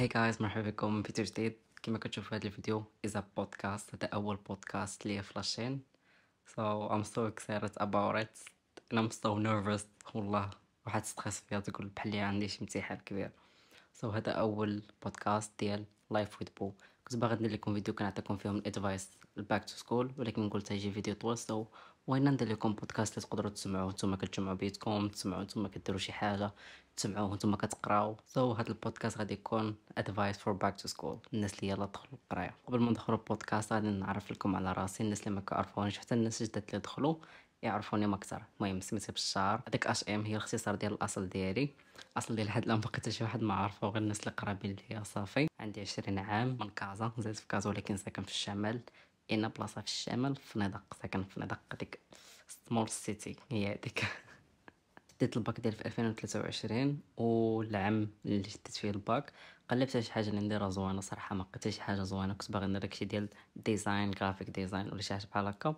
هاي جايز مرحبا بكم فيديو جديد كما كتشوفوا في هذا الفيديو إذا بودكاست هذا أول بودكاست ليا في لاشين سو ام سو اكسايتد اباوت ات انا ام سو nervous والله واحد ستريس فيا تقول بحال عندي شي امتحان كبير so هذا أول بودكاست ديال لايف ويز بو كنت باغي ندير لكم فيديو كنعطيكم فيهم الادفايس الباك تو سكول ولكن قلت هيجي فيديو طويل so وين ندير لكم بودكاست اللي تقدروا تسمعوه نتوما كتجمعوا بيتكم تسمعوا نتوما كديروا شي حاجه تسمعوه نتوما كتقراو سو so, هذا البودكاست غادي يكون ادفايس فور باك تو سكول الناس اللي يلا دخلوا القرايه قبل ما ندخلوا البودكاست غادي نعرف لكم على راسي الناس اللي ما كيعرفونيش حتى الناس الجداد اللي دخلوا يعرفوني ما اكثر المهم سميتي بالشعر هذاك اش ام هي الاختصار ديال الاصل ديالي اصل ديال هاد الان باقي شي واحد ما عارفه غير الناس اللي قرابين ليا صافي عندي 20 عام من كازا نزلت في كازا ولكن ساكن في الشمال انا بلاصه في الشمال فنادق ساكن فنادق ديك سمول سيتي هي هذيك ديت الباك ديال في 2023 والعام اللي شديت فيه الباك قلبت شي حاجه اللي نديرها زوينه صراحه ما لقيت شي حاجه زوينه كنت باغي ندير داكشي ديال ديزاين جرافيك ديزاين ولا شي حاجه بحال هكا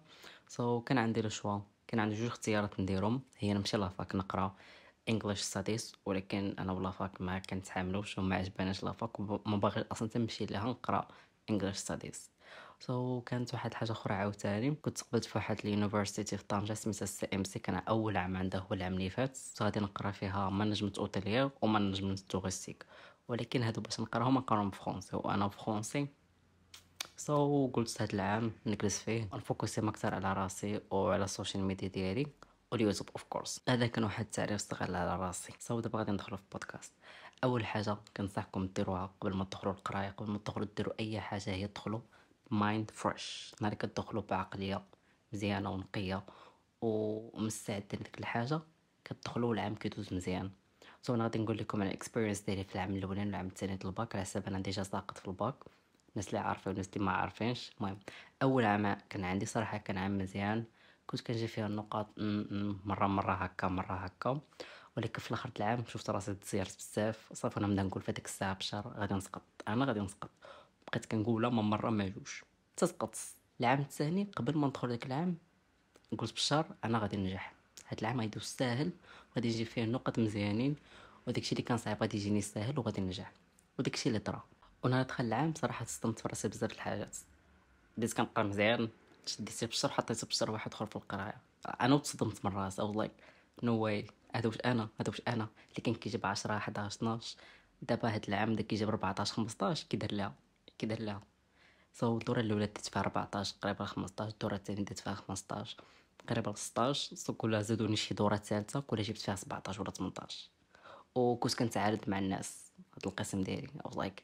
سو so, كان عندي لو شوا كان عندي جوج اختيارات نديرهم هي نمشي لافاك نقرا انجلش ستاديس ولكن انا ولافاك ما كنتعاملوش وما عجباناش لافاك وما باغي اصلا تمشي ليها نقرا انجلش ستاديس سو so, كانت واحد الحاجه اخرى عاوتاني كنت قبلت في واحد اليونيفرسيتي في طنجه سميتها السي ام سي كان اول عام عندها هو العام اللي فات غادي نقرا فيها مانجمنت اوتيليير ومانجمنت توغستيك ولكن هادو باش نقراهم نقراهم بفرونسي وانا فرونسي سو so, قلت هاد العام نجلس فيه نفوكسي اكثر على راسي وعلى السوشيال ميديا ديالي واليوتيوب اوف كورس هذا كان واحد التعريف صغير على راسي سو دابا غادي ندخلو في بودكاست اول حاجه كنصحكم ديروها قبل ما تدخلوا القرايه قبل ما تدخلوا ديروا اي حاجه هي تدخلوا مايند فريش نهار كتدخلوا بعقليه مزيانه ونقيه ومستعد لديك الحاجه كتدخلوا العام كيدوز مزيان سو انا غادي نقول لكم على الاكسبيرينس ديالي في العام الاولاني والعام الثاني ديال الباك على حساب انا ديجا ساقط في الباك الناس اللي عارفه والناس اللي ما عارفينش المهم اول عام كان عندي صراحه كان عام مزيان كنت كنجي فيها النقاط مره مره هكا مره هكا ولكن في الاخر العام شفت راسي تزيرت بزاف صافي انا بدا نقول فهاديك الساعه بشهر غادي نسقط انا غادي نسقط بقيت كنقولها ما مره ما جوج حتى سقطت العام الثاني قبل ما ندخل داك العام قلت بالشهر انا غادي ننجح هاد العام غيدوز ساهل وغادي يجي فيه نقط مزيانين وداكشي اللي كان صعيب غادي يجيني ساهل وغادي ننجح وداكشي اللي طرا وانا دخل العام صراحه تصدمت في راسي بزاف الحاجات بديت كنقرا مزيان شديت بشر حطيت بشر واحد اخر في القرايه انا تصدمت من راس او لايك نو واي هذا واش انا هذا واش انا اللي كان كيجيب 10 11 12 دابا هاد العام داك كيجيب 14 15 كيدير لها كي دار لها صاوب الدوره الاولى دات فيها 14 قريبا 15 الدوره الثانيه دات فيها 15 قريبا 16 كلها زادوني شي دوره ثالثه كلها جبت فيها 17 ولا 18 وكنت كنتعارض مع الناس هاد القسم ديالي او لايك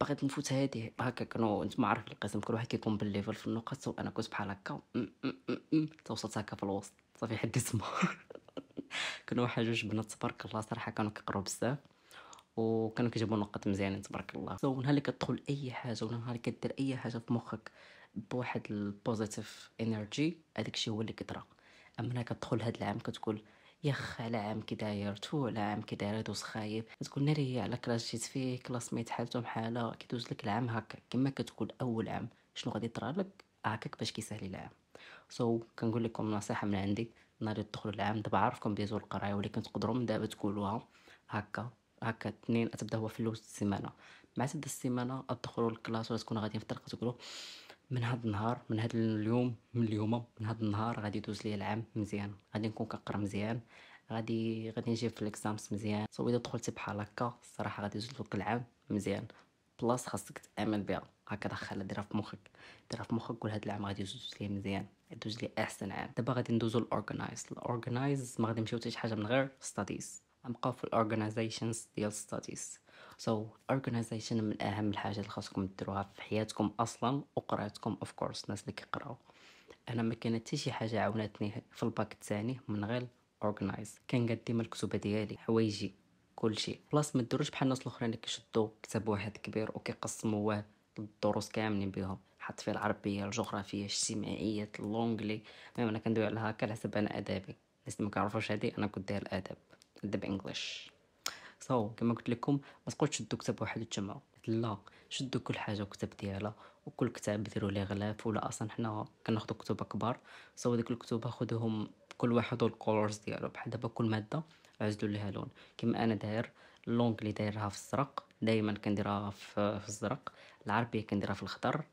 بغيت نفوت هادي هكا كانوا انت ما عارف القسم كل واحد كيكون بالليفل في النقط وانا كنت بحال هكا توصلت هكا في الوسط صافي حد اسمه كانوا واحد جوج بنات تبارك الله صراحه كانوا كيقراو بزاف وكانوا كيجيبوا نقط مزيانين تبارك الله سو so, نهار اللي كتدخل اي حاجه ولا نهار اللي كدير اي حاجه في مخك بواحد البوزيتيف انرجي هذاك الشيء هو اللي كيطرا اما انا كتدخل هاد العام كتقول يخ على عام كي داير تو على عام كي داير دوز خايب كتقول ناري على كلاس جيت فيه كلاس ميت حالته بحالة كيدوز لك العام هكا كما كتقول اول عام شنو غادي يطرا لك هكاك باش كيسهل العام سو so, كنقول لكم نصيحه من عندي نهار تدخلوا العام دابا عارفكم ديزو القرايه ولكن تقدروا من دابا تقولوها هكا هكا اثنين تبدا هو في الاول السيمانه مع تبدا السيمانه ادخلوا الكلاس ولا تكونوا غاديين في الطريق تقولوا من هاد النهار من هاد اليوم من اليوم من هاد النهار غادي يدوز ليا العام مزيان غادي نكون كنقرا مزيان غادي غادي نجيب في الاكزامس مزيان سو اذا دخلت بحال هكا الصراحه غادي يدوز لك العام مزيان بلاص خاصك تامن بها هكا دخلها ديرها في مخك ديرها في مخك قول هاد العام غادي يدوز لي مزيان يدوز لي احسن عام دابا غادي ندوزو الاورغنايز الاورغنايز ما غادي نمشيو حتى شي حاجه من غير ستاديز I'm for organizations ديال studies so organization من اهم الحاجات اللي خاصكم ديروها في حياتكم اصلا وقرايتكم اوف كورس الناس اللي كيقراو انا ما كانت شي حاجه عاونتني في الباك الثاني من غير اورغنايز كنقاد ديما الكتب ديالي حوايجي كلشي بلاص ما ديروش بحال الناس الاخرين اللي كيشدوا كتاب واحد كبير وكيقسموه الدروس كاملين بهم حط فيه العربيه الجغرافيه الاجتماعيه اللونجلي المهم انا كندوي على هكا على حسب انا ادبي الناس ما كيعرفوش هادي انا كنت ديال الادب ذا بانجلش سو كما قلت لكم ما تقولش شدو كتاب واحد وتجمعوا لا شدو كل حاجه وكتاب ديالها وكل كتاب ديرو ليه غلاف ولا اصلا حنا كناخذو كتب كبار سو ديك الكتب خذوهم كل واحد والكولورز ديالو بحال دابا كل ماده عزلو ليها لون كما انا داير اللونغ اللي دايرها في الزرق دائما كنديرها في, في الزرق العربيه كنديرها في الخضر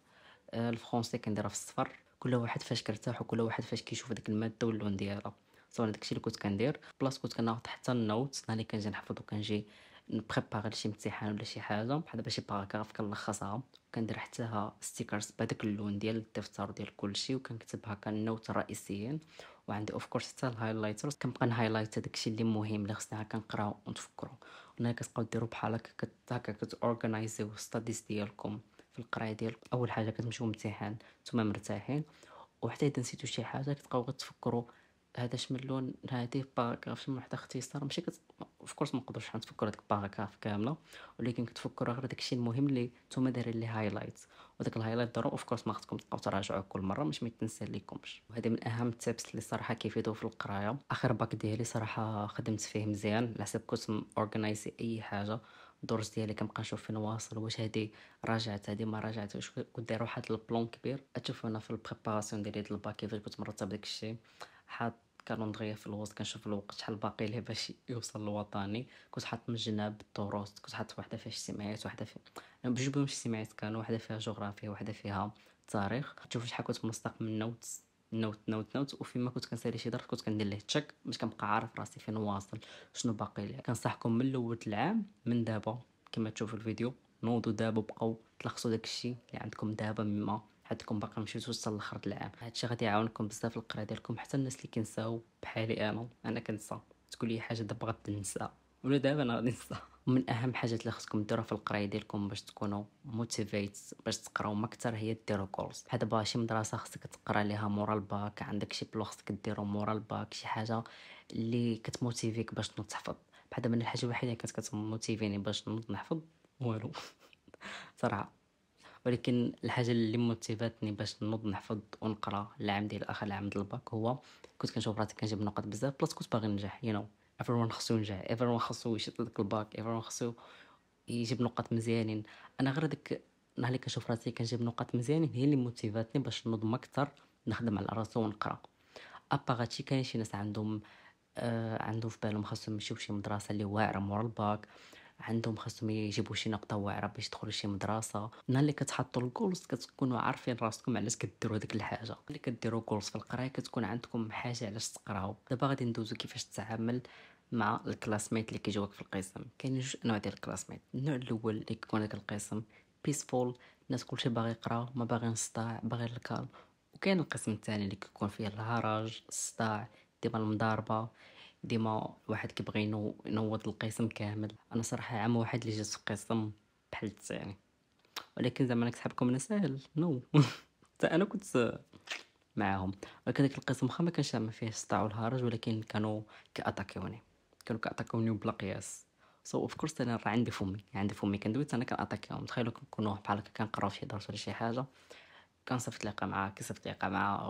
آه، الفرونسي كنديرها في الصفر كل واحد فاش كرتاح وكل واحد فاش كيشوف ديك الماده واللون ديالها صافي داكشي اللي كنت كندير بلاص كنت كناخد حتى النوت نهار كنجي نحفظ وكنجي نبريباري لشي امتحان ولا شي حاجه بحال دابا شي باراغراف كنلخصها كندير حتىها ستيكرز بهداك اللون ديال الدفتر ديال كلشي وكنكتب هكا النوت الرئيسيين وعندي اوف كورس حتى الهايلايتر كنبقى نهايلايت داكشي اللي مهم اللي خصنا هكا نقراو ونتفكرو هنا كتبقاو ديرو بحال هكا هكا كتورغانيزيو ستاديز ديالكم في القرايه ديالكم اول حاجه كتمشيو امتحان نتوما مرتاحين وحتى اذا نسيتو شي حاجه كتبقاو غتفكروا هذا شمن لون هذه باراغراف شمن واحد اختصار ماشي كت اوف كورس ما نقدرش نتفكر هذيك باراغراف كامله ولكن كتفكر غير داكشي المهم اللي نتوما دايرين لي هايلايت وداك الهايلايت ضروري اوف كورس ما خصكم تبقاو تراجعوه كل مره باش ما يتنسالكمش وهذه من اهم التيبس اللي صراحه كيفيدو في القرايه اخر باك ديالي صراحه خدمت فيه مزيان على حساب كنت اورغانيزي اي حاجه الدروس ديالي كنبقى نشوف فين واصل واش هادي راجعت هادي ما راجعتش كنت داير واحد البلون كبير تشوف انا في البريباراسيون ديالي ديال الباك كيفاش كنت مرتب داكشي حاط الكالندريه في الوسط كنشوف الوقت شحال باقي ليه باش يوصل لوطني كنت حاط من جناب التراث كنت حاط وحده فيها اجتماعيات وحده فيها يعني بجوج اجتماعيات كانوا وحده فيها جغرافيا وحده فيها تاريخ تشوف شحال كنت منسق من النوت نوت نوت نوت وفيما كنت كنسالي شي درس كنت كندير ليه تشيك باش كنبقى عارف راسي فين واصل شنو باقي ليا كنصحكم من الاول العام من دابا كما تشوفوا الفيديو نوضوا دابا بقاو تلخصوا داكشي اللي عندكم دابا مما حدكم باقا مشيتو توصل لاخر العام هادشي غادي يعاونكم بزاف في القرايه ديالكم حتى الناس اللي كينساو بحالي انا انا كنسى تقول لي حاجه دابا غتنسى ولا دابا انا غادي ننسى ومن اهم حاجات اللي خصكم ديروها في القرايه ديالكم باش تكونوا موتيفيت باش تقراو ما اكثر هي ديروا كورس بحال دابا شي مدرسه خصك تقرا ليها مورا الباك عندك شي بلو خصك ديرو مورا الباك شي حاجه اللي كتموتيفيك باش تنوض تحفظ بحال دابا الحاجه الوحيده اللي كانت كتموتيفيني باش نوض نحفظ والو صراحه ولكن الحاجه اللي موتيفاتني باش نوض نحفظ ونقرا العام ديال الاخر العام ديال الباك هو كنت كنشوف راسي كنجيب نقط بزاف بلس كنت باغي ننجح يو نو ايفرون خصو ينجح ايفرون خصو يشد داك الباك ايفرون خصو يجيب نقط مزيانين انا غير داك النهار اللي كنشوف راسي كنجيب نقط مزيانين هي اللي موتيفاتني باش نوض اكثر نخدم على راسي ونقرا اباغاتشي كاين شي ناس عندهم آه عندهم في بالهم خاصهم يمشيو شي مدرسه اللي واعره مورا الباك عندهم خاصهم يجيبوا شي نقطه واعره باش يدخلوا شي مدرسه نهار اللي كتحطوا الجولز كتكونوا عارفين راسكم علاش كديروا هذيك الحاجه اللي كديروا جولز في القرايه كتكون عندكم حاجه علاش تقراو دابا غادي ندوزو كيفاش تتعامل مع الكلاسميت اللي كيجيوك في القسم كاين جوج انواع ديال الكلاسميت النوع الاول اللي كيكون داك القسم بيسفول الناس كلشي باغي يقرا ما باغي نصداع باغي الكال وكاين القسم الثاني اللي كيكون فيه الهرج الصداع ديما المضاربه ديما الواحد كيبغي ينوض القسم كامل انا صراحه عام واحد اللي جات قسم بحال الثاني ولكن زعما انا صحابكم انا ساهل نو حتى انا كنت معاهم ولكن داك القسم واخا ما كانش ما فيه السطع والهرج ولكن كانوا كاتاكيوني كانوا كاتاكيوني بلا قياس سو اوف كورس انا راه عندي فمي عندي فمي كندويت انا كناتاكيهم تخيلوا كنكونوا بحال هكا كنقراو شي درس ولا شي حاجه كنصيفط لقا معاه كيصيفط لقا معاه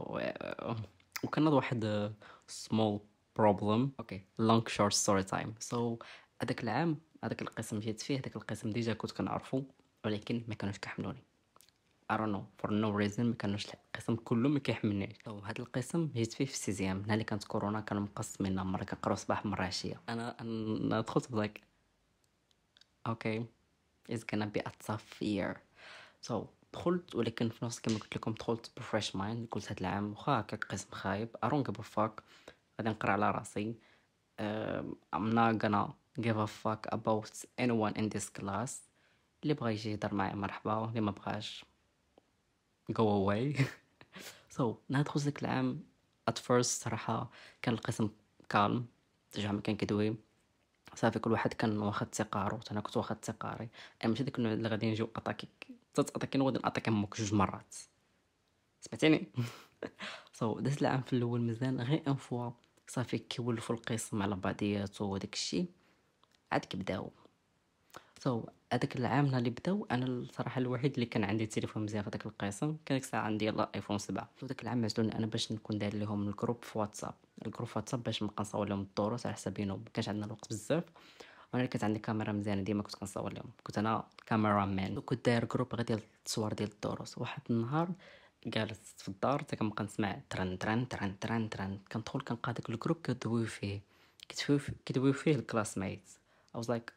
وكنوض واحد سمول بروبلم اوكي لونغ شورت ستوري تايم سو هذاك العام هذاك القسم جيت فيه هذاك القسم ديجا كنت كنعرفو ولكن ما كانوش كيحملوني don't know for no ما كانوش القسم كله ما كيحملنيش سو هذا القسم جيت فيه في السيزيام نهار اللي كانت كورونا كانوا مقسمين مره كنقراو صباح مره عشيه انا انا دخلت بلاك اوكي it's gonna be a tough year so دخلت ولكن في نفس كما قلت لكم دخلت بفريش مايند قلت هاد العام واخا هكاك قسم خايب I don't give a fuck غادي نقرا على راسي I'm not gonna give a fuck about anyone in this class اللي بغى يجي يهضر معايا مرحبا اللي ما بغاش go away سو نهار ذاك العام ات فيرست صراحة كان القسم كالم تجاه ما كان كدوي صافي كل واحد كان واخد تقارو انا كنت واخد تقاري انا ماشي داك النوع اللي غادي نجيو اتاكيك تتاتاكي غادي نعطيك امك جوج مرات سمعتيني سو so, دازت العام في الاول مزيان غير ان فوا صافي كيولفوا القسم على بعضياتو وداك الشيء عاد كبداو سو so, هذاك العام اللي بداو انا الصراحه الوحيد اللي كان عندي تليفون مزيان في داك القسم كان الساعه عندي يلا ايفون 7 وداك العام عزلوني انا باش نكون داير لهم الجروب في واتساب الجروب في واتساب باش نبقى نصور لهم الدروس على حسابينو ما كانش عندنا الوقت بزاف وانا كانت عندي كاميرا مزيانه ديما كنت كنصور لهم كنت انا كاميرا مان وكنت داير جروب غير ديال التصوير ديال الدروس واحد النهار جالس في الدار تا كنبقى نسمع تران تران تران تران تران كندخل كنلقى داك الكروب كدوي فيه كدوي فيه الكلاس ميت I was like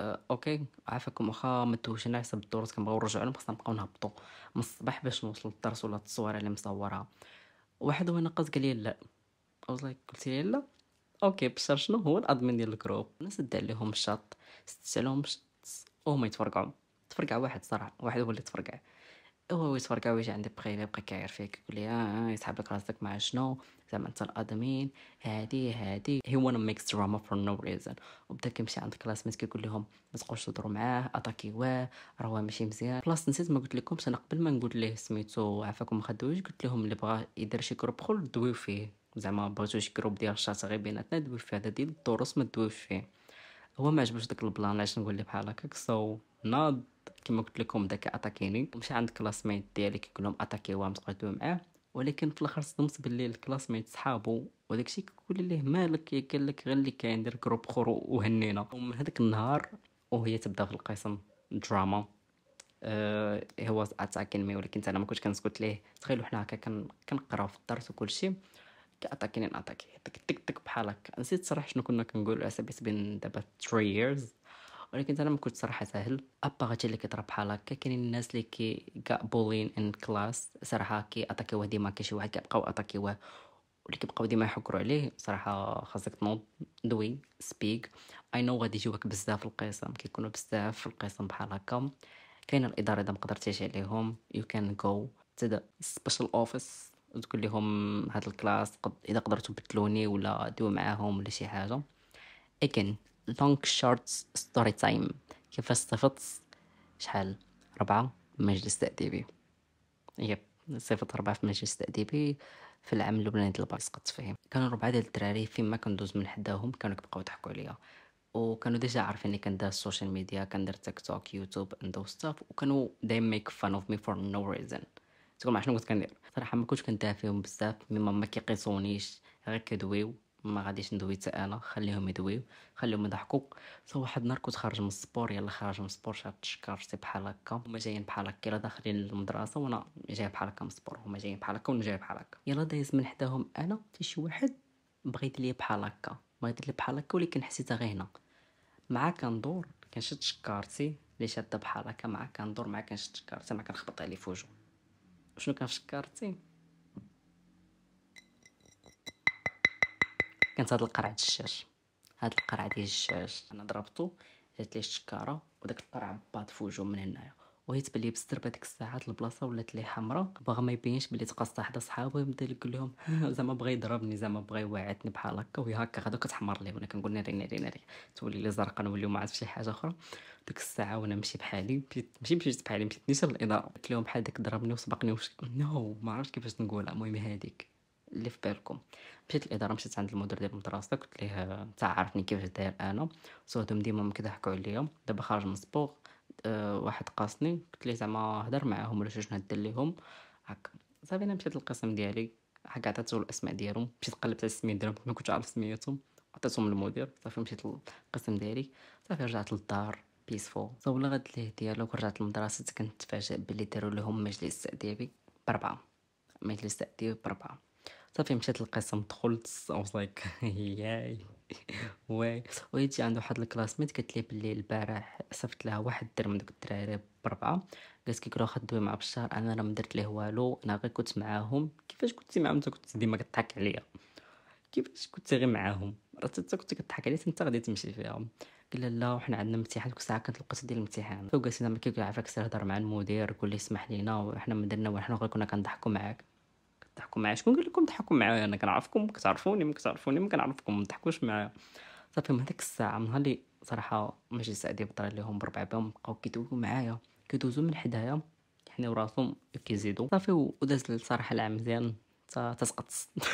آه، اوكي عافاكم واخا ما تدوش انا حسب الدروس كنبغيو نرجعو لهم خصنا نبقاو نهبطو من الصباح باش نوصل للدرس ولا التصويره اللي مصورها واحد وانا قلت قال لي لا I was like قلت لي لا اوكي بشر شنو هو الادمين ديال الجروب انا سد عليهم الشط سدت عليهم الشط وهما يتفرقعوا تفرقع واحد صراحه واحد هو اللي تفرقع هو يصور ويجي عندك بخيل يبقى كاير فيك يقول لي اه يسحب لك راسك مع شنو زعما انت الادمين هادي هادي هي وانا ميكس دراما فور نو ريزون وبدا كيمشي عند كلاسميت كيقول لهم ما تبقاوش تهضروا معاه اتاكيوه راه ماشي مزيان بلاص نسيت ما قلت لكمش انا قبل ما نقول ليه سميتو عفاكم ما خدوش قلت لهم اللي بغا يدير شي كروب خول دويو فيه زعما بغيتو شي كروب ديال الشات غير بيناتنا دويو فيه هذا ديال الدروس ما دويوش فيه هو ما عجبوش داك البلان علاش نقول ليه بحال هكاك سو so, ناض كما قلت لكم داك اتاكيني مشى عند كلاسميت ديالي كيقول لهم اتاكيوها متقعدوا معاه ولكن في الاخر صدمت باللي الكلاسميت صحابو وداكشي كيقول ليه مالك قال لك غير اللي كاين دير جروب خرو وهنينا ومن هذاك النهار وهي تبدا في القسم دراما أه هو اتاكين مي ولكن انا ما كنتش كنسكت ليه تخيلوا حنا هكا كنقراو في الدرس وكلشي كاتاكين اتاكي تك تك تك بحال هكا نسيت صراحه شنو كنا كنقولوا على سبيل دابا 3 years ولكن انا ما كنت صراحه ساهل اباغ اللي كيضرب بحال هكا كاينين الناس اللي كي بولين ان كلاس صراحه كي اتاكيوه ديما كي شي واحد كيبقاو اتاكيوه اللي كيبقاو ديما يحكروا عليه صراحه خاصك تنوض دوي سبيك اي نو غادي يجيوك بزاف القسم كيكونوا بزاف في القسم بحال هكا كاين الاداره اذا ما قدرتيش عليهم يو كان جو تو سبيشال اوفيس تقول لهم هاد الكلاس قد اذا قدرتوا بدلوني ولا ديو معاهم ولا شي حاجه اكن لونج شورت ستوري تايم كيف صفت شحال ربعة مجلس تأديبي يب صفت ربعة في مجلس تأديبي في العام اللبناني ديال الباك سقطت فيه كانوا ربعه ديال الدراري فيما كندوز من حداهم كانوا كيبقاو يضحكوا عليا وكانوا ديجا عارفيني كندير السوشيال ميديا كندير تيك توك يوتيوب اند ذو ستاف وكانوا دايما ميك فان اوف مي فور نو ريزن تقول ما شنو كنت كندير صراحه ما كنتش كندافيهم بزاف مي ماما كيقيسونيش غير كدويو ما غاديش ندوي حتى انا خليهم يدويو خليهم يضحكوا حتى واحد النهار كنت خارج من السبور يلا خارج من السبور شاد الشكار شتي بحال هكا هما جايين بحال هكا يلا داخلين للمدرسه وانا جاي بحال هكا من السبور هما جايين بحال هكا وانا جاي بحال هكا يلا دايز من حداهم انا تي شي واحد بغيت ليا بحال هكا بغيت لي بحال هكا ولكن حسيتها غير هنا مع كندور كنشد شكارتي اللي شاده بحال هكا مع كندور مع كنشد شكارتي مع كنخبط عليه في وجهه شنو شكارتي كانت هاد القرعه د الشاش هاد القرعه ديال الشاش انا ضربته جات لي الشكاره وداك القرع بات في وجهه من هنايا وهي تبان لي بالزربه هذيك الساعه البلاصه ولات ليه حمراء باغا ما يبينش بلي تقاص حدا صحابو بدا يقول لهم زعما بغا يضربني زعما بغا يوعدني بحال هكا وهي هكا غادا كتحمر لي وانا كنقول ناري ناري ناري تولي لي زرقاء نوليو ما عرفت شي حاجه اخرى ديك الساعه وانا ماشي بحالي مشيت ماشي بحالي مشيت نيشان الاداره قلت لهم بحال داك ضربني وسبقني وش نو no, ما عرفتش كيفاش نقولها المهم هذيك اللي في بالكم مشيت للاداره مشيت عند المدير ديال المدرسه قلت ليه انت عارفني كيفاش داير انا صوتهم ديما ما كيضحكوا عليا دابا خارج من الصبوغ أه واحد قاصني قلت ليه زعما هضر معاهم ولا شنو هدر ليهم هكا صافي انا مشيت للقسم ديالي هكا عطاتو الاسماء ديالهم مشيت قلبت على السميه ديالهم ما كنتش عارف سميتهم عطيتهم للمدير صافي مشيت للقسم ديالي صافي رجعت للدار بيسفو ولا غد ليه ديالو رجعت للمدرسه كنت تفاجئ بلي داروا لهم مجلس تاديبي بربعه مجلس تاديبي بربعه صافي مشات القسم دخلت او لايك ياي واي ويجي عند واحد الكلاسميت قالت لي بلي البارح صفت لها واحد الدرهم من دوك الدراري بربعه قالت كي كرو خدوي مع بشار انا راه ما درت ليه والو انا غير كنت معاهم كيفاش كنتي معاهم انت كنت ديما كضحك عليا كيفاش كنت غير معاهم راه انت كنت كضحك عليا انت غادي تمشي فيهم قال لا وحنا عندنا امتحان ديك الساعه كانت القصه ديال الامتحان فوق لنا ما كيقول عافاك سير هضر مع المدير قول لي سمح لينا وحنا ما درنا والو حنا غير كنا كنضحكوا معاك تحكم معايا شكون قال لكم تحكم معايا انا كنعرفكم كتعرفوني ما كتعرفوني ما كنعرفكم ما تحكوش معايا صافي من هذيك الساعه من نهار اللي صراحه ماشي سعدي بطرا ليهم بربع بهم بقاو كيدوزو معايا كيدوزو من حدايا حنا يعني وراسهم كيزيدو صافي وداز صراحه العام مزيان تسقط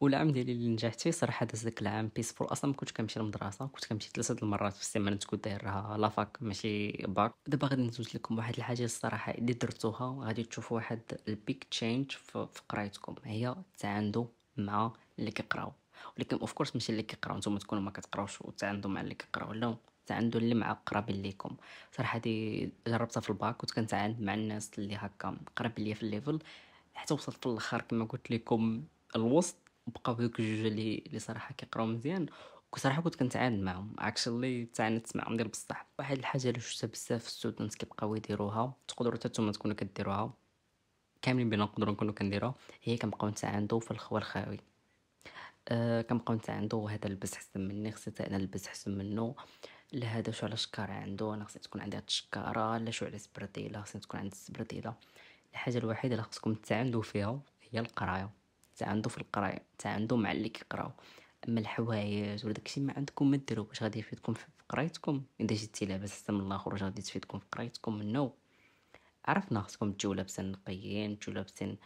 والعام ديالي اللي نجحت فيه صراحه داز داك العام بيسفول اصلا ما كنتش كنمشي للمدرسه كنت كنمشي ثلاثه المرات في السيمانه تكون دايرها لافاك ماشي باك دابا غادي نزوج لكم واحد الحاجه الصراحه اللي درتوها غادي تشوفوا واحد البيك تشينج في قرايتكم هي التعاندو مع اللي كيقراو ولكن اوف كورس ماشي اللي كيقراو نتوما تكونوا ما كتقراوش وتعاندو مع اللي كيقراو لا تعاندوا اللي مع قرابين ليكم صراحه دي جربتها في الباك كنت كنتعاند مع الناس اللي هكا قراب ليا في الليفل حتى وصلت في الاخر كما قلت لكم الوسط بقاو هذوك الجوج اللي اللي صراحه كيقراو مزيان وصراحه كنت كنتعاند معاهم اكشلي تعاندت معاهم ديال بصح واحد الحاجه اللي شفتها بزاف الستودنتس كيبقاو يديروها تقدروا حتى نتوما تكونوا كديروها كاملين بينا نقدروا نكونوا كنديروها هي كنبقاو نتعاندو في الخوا الخاوي أه كنبقاو نتعاندو هذا لبس حسن مني خصيت انا لبس حسن منه لا هذا شو على شكاره عنده انا خصني تكون عندي هاد الشكاره لا شو على سبرديله خصني تكون عندي السبرديله الحاجه الوحيده اللي خصكم تتعاندوا فيها هي القرايه تاع عنده في القرايه تاع عنده مع اللي كيقراو اما الحوايج ولا داكشي ما عندكم ما ديرو واش غادي يفيدكم في قرايتكم اذا جيتي لاباس حتى من الاخر واش غادي تفيدكم في قرايتكم نو عرفنا خصكم تجيو لابسين نقيين تجيو لابسين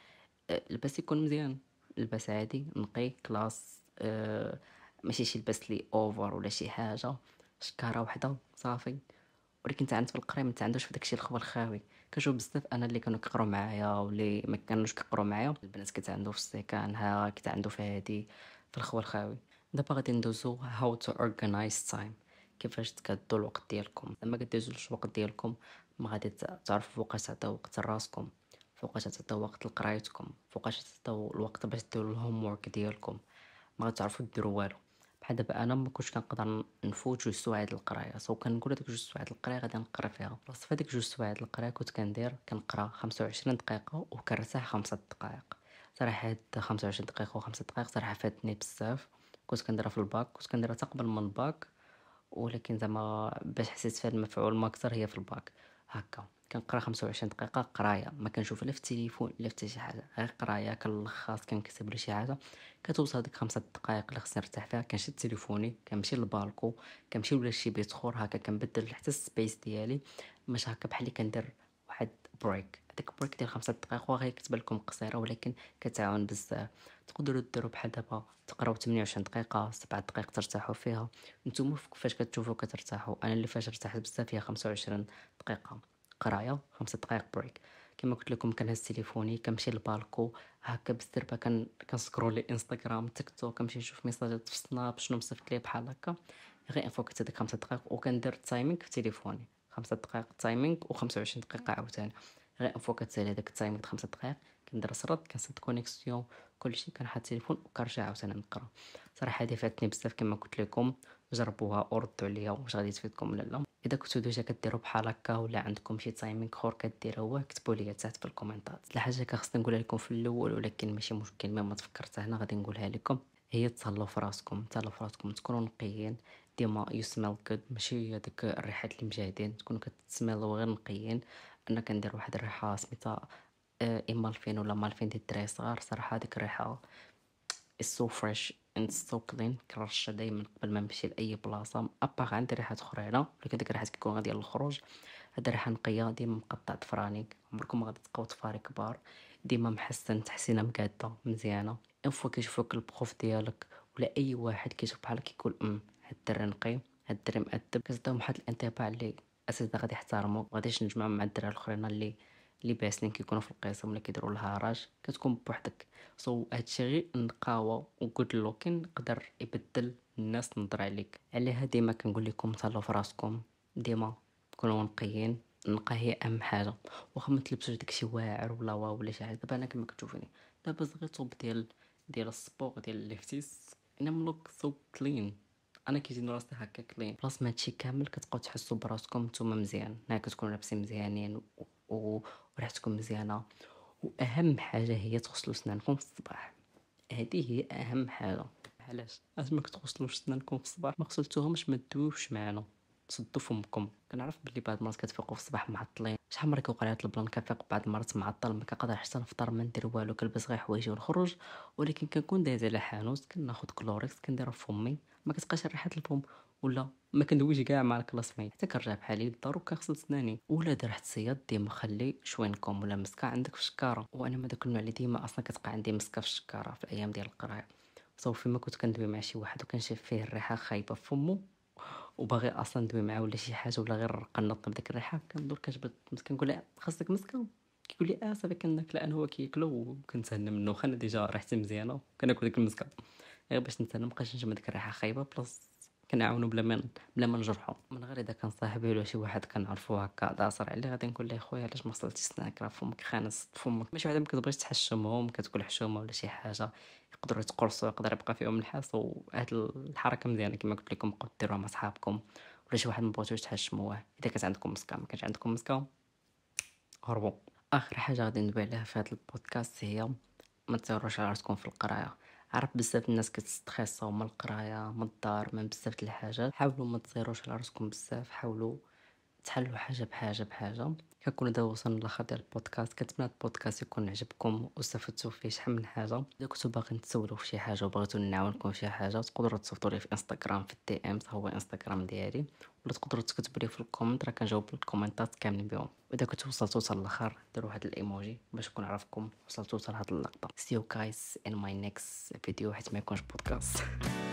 الباس آه، يكون مزيان الباس عادي نقي كلاس أه ماشي شي لباس لي اوفر ولا شي حاجه شكاره وحده صافي ولكن انت في القرايه ما عندوش في داكشي الخبر خاوي كنشوف بزاف انا اللي كانوا كيقراو معايا واللي ما كانوش كيقراو معايا البنات كانت عنده في ها كانت عنده في هادي في الخوه الخاوي دابا غادي ندوزو هاو تو اورغانايز تايم كيفاش تكادوا الوقت ديالكم لما كدوزوش الوقت ديالكم ما غادي تعرفوا فوقاش تعطيو وقت لراسكم فوقاش تعطيو وقت لقرايتكم فوقاش تعطيو الوقت باش ديروا الهوم وورك ديالكم ما غتعرفوا ديروا والو بحال دابا انا ما كنتش كنقدر نفوت جوج سوايع ديال القرايه سو كنقول هذوك جوج سوايع ديال القرايه غادي نقرا فيها بلاصه هذيك جوج سوايع ديال القرايه كنت كندير كنقرا 25 دقيقه وكنرتاح 5 دقائق صراحه هاد 25 دقيقه و5 دقائق صراحه فاتني بزاف كنت كنديرها في الباك كنت كنديرها تا قبل من الباك ولكن زعما باش حسيت فيها المفعول ما اكثر هي في الباك هكا كنقرا 25 دقيقه قرايه ما كنشوف لا في التليفون لا في شي حاجه غير قرايه كنلخص كنكتب ولا شي حاجه كتوصل هذيك خمسة دقائق اللي خصني نرتاح فيها كنشد تليفوني كنمشي للبالكو كنمشي ولا شي بيت اخر هكا كنبدل حتى السبيس ديالي ماشي هكا بحال اللي كندير واحد بريك ديك بريك ديال خمسة دقائق واخا كتبان لكم قصيره ولكن كتعاون بزاف تقدروا ديروا بحال دابا تقراو 28 دقيقه 7 دقائق ترتاحوا فيها نتوما فاش كتشوفوا كترتاحوا انا اللي فاش ارتحت بزاف هي 25 دقيقه قرايه 5 دقائق بريك كما قلت لكم كنهز تليفوني كنمشي للبالكو هكا بالزربه كن كنسكرولي انستغرام تيك توك كنمشي نشوف ميساجات في سناب شنو مصيفط لي بحال هكا غير كنت هذيك 5 دقائق وكندير التايمينغ في تليفوني 5 دقائق تايمينغ و25 دقيقه عاوتاني غير فوا كتسالي هداك ديال خمسة دقائق كندرس الرد كنصد كونيكسيون كلشي كنحط التليفون وكنرجع عاوتاني نقرا صراحه هذه فاتني بزاف كما قلت لكم جربوها وردوا عليا واش غادي تفيدكم ولا لا اذا كنتو ديجا كديروا بحال هكا ولا عندكم شي تايمينغ اخر كديروه هو كتبوا لي تحت في الكومنتات الحاجه كنخصني نقولها لكم في الاول ولكن ماشي مشكل ما تفكرتها هنا غادي نقولها لكم هي تهلاو في راسكم تهلاو في راسكم تكونوا نقيين ديما يو كد ماشي هي الريحه اللي مجاهدين تكونوا كتسميلو غير نقيين انا كندير واحد الريحه سميتها آه، اما الفين ولا مالفين ديال الدراري صغار صراحه هذيك الريحه سو فريش اند سو كلين كنرشها دائما قبل ما نمشي لاي بلاصه اباغ عندي ريحات اخرى هنا ولكن ديك الريحات كيكون غادي للخروج هاد الريحه نقيه ديما مقطع ضفرانك عمركم ما غادي تلقاو تفاري كبار ديما محسن تحسينه مقاده مزيانه اون فوا كيشوفوك البروف ديالك ولا اي واحد كيشوف بحالك كيقول ام هاد الدري نقي هاد الدري مأدب كتعطيهم واحد الانطباع اللي الاساتذه غادي يحترموك مغاديش نجمع مع الدراري الاخرين اللي اللي باسلين كيكونوا في القسم ولا كيديروا الهراج كتكون بوحدك سو so, هادشي غير النقاوه وجود لوكين يقدر يبدل الناس النظره عليك عليها ديما كنقول لكم تهلاو في راسكم ديما كونوا نقيين النقا هي اهم حاجه واخا ما تلبسوش داكشي واعر ولا واو ولا شي حاجه دابا انا كما كتشوفوني دابا غير صوب ديال ديال السبوق ديال الليفتيس انا ملوك صوب كلين انا كيجيني راسي هكا كلين بلاص ما هادشي كامل كتبقاو تحسوا براسكم نتوما مزيان ها كتكون لابسين مزيانين و... وريحتكم مزيانه واهم حاجه هي تغسلوا سنانكم في الصباح هذه هي اهم حاجه علاش علاش ما كتغسلوش سنانكم في الصباح ما غسلتوهمش ما تدوش معنا تصدوا فمكم كنعرف بلي بعض المرات كتفيقوا في الصباح معطلين شحال مرة كيوقع لي هاد البلان كنفيق بعض المرات معطل مكنقدر حتى نفطر ما ندير والو كنلبس غير حوايجي ونخرج ولكن كنكون دايز على حانوت كناخد كلوريكس كندير فمي ما كتبقاش ريحة الفم ولا ما كندويش كاع مع الكلاصمين حتى كنرجع بحالي للدار وكنغسل سناني ولا درت صياد ديما خلي شوينكم ولا مسكه عندك في الشكاره وانا ما داك النوع اللي ديما اصلا كتبقى عندي مسكه في الشكاره في الايام ديال القرايه صوفي ما كنت كندوي مع شي واحد وكنشوف فيه الريحه خايبه في فمو وباغي اصلا ندوي معاه ولا شي حاجه ولا غير قنط بداك الريحه كندور كتبت كنقول لها آه، خاصك مسكه كيقول لي اه صافي كناكل انا هو كياكلو وكنتهنى منه وخا انا ديجا ريحتي مزيانه كناكل ديك المسكه غير باش نتهنى مبقاش نجم ديك الريحه خايبه بلاص كنعاونو بلا ما بلا ما نجرحو من غير اذا كان صاحبي ولا شي واحد كنعرفو هكا داصر عليه غادي نقول ليه خويا علاش ما وصلتيش سناك راه فمك خانس فمك ماشي واحد ما كتبغيش تحشمهم كتقول حشومه ولا شي حاجه يقدروا يتقرصوا يقدر يبقى فيهم الحاس وهاد الحركه مزيانه كما قلت لكم بقاو ديروها مع صحابكم ولا شي واحد ما بغيتوش تحشموه اذا كانت عندكم مسكه ما كانش عندكم مسكه هربوا اخر حاجه غادي ندوي عليها في هذا البودكاست هي ما تسيروش على راسكم في القرايه عرف بزاف الناس كتستريسوا من القرايه من الدار من بزاف الحاجات حاولوا ما تصيروش على راسكم بزاف حاولوا تحلوا حاجه بحاجه بحاجه كنكون دابا وصلنا لاخر ديال البودكاست كنتمنى البودكاست يكون عجبكم واستفدتوا فيه شحال من حاجه اذا كنتو باغيين تسولوا في شي حاجه وبغيتو نعاونكم في شي حاجه تقدروا تصيفطوا لي في انستغرام في الدي ام هو انستغرام ديالي ولا تقدروا تكتبوا لي في الكومنت راه كنجاوب الكومنتات كاملين بهم واذا كنتو وصلتوا حتى الاخر ديروا واحد الايموجي باش نكون عرفكم وصلتوا حتى لهاد اللقطه سي يو جايز ان ماي نيكست فيديو حيت ما يكونش بودكاست